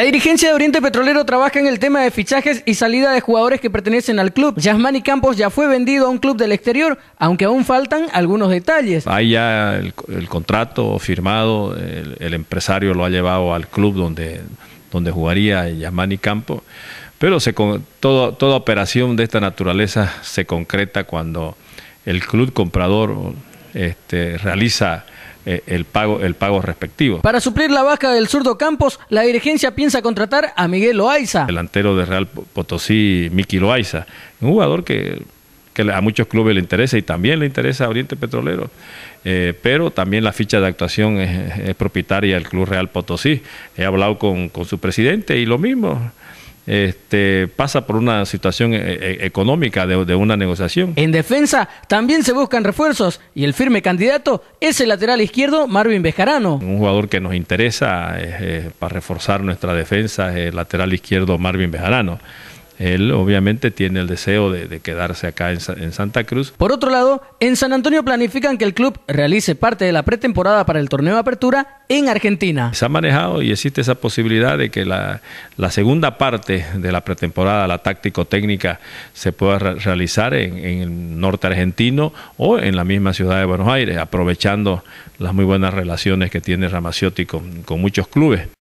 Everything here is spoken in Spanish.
La dirigencia de Oriente Petrolero trabaja en el tema de fichajes y salida de jugadores que pertenecen al club. Yasmani Campos ya fue vendido a un club del exterior, aunque aún faltan algunos detalles. Hay ya el, contrato firmado, el, empresario lo ha llevado al club donde, donde jugaría Yasmani Campos, pero se, toda operación de esta naturaleza se concreta cuando el club comprador este, realiza eh, el pago, el pago respectivo. Para suplir la baja del zurdo Campos, la dirigencia piensa contratar a Miguel Loaiza. Delantero de Real Potosí, Miki Loaiza. Un jugador que, a muchos clubes le interesa y también le interesa a Oriente Petrolero. Eh, pero también la ficha de actuación es, propietaria del Club Real Potosí. He hablado con, con su presidente y lo mismo este, pasa por una situación eh, eh, económica de, una negociación. En defensa también se buscan refuerzos y el firme candidato es el lateral izquierdo Marvin Bejarano. Un jugador que nos interesa eh, para reforzar nuestra defensa es el lateral izquierdo Marvin Bejarano él obviamente tiene el deseo de, quedarse acá en, Santa Cruz. Por otro lado, en San Antonio planifican que el club realice parte de la pretemporada para el torneo de apertura en Argentina. Se ha manejado y existe esa posibilidad de que la, segunda parte de la pretemporada, la táctico-técnica, se pueda realizar en, el norte argentino o en la misma ciudad de Buenos Aires, aprovechando las muy buenas relaciones que tiene Ramaciotti con muchos clubes.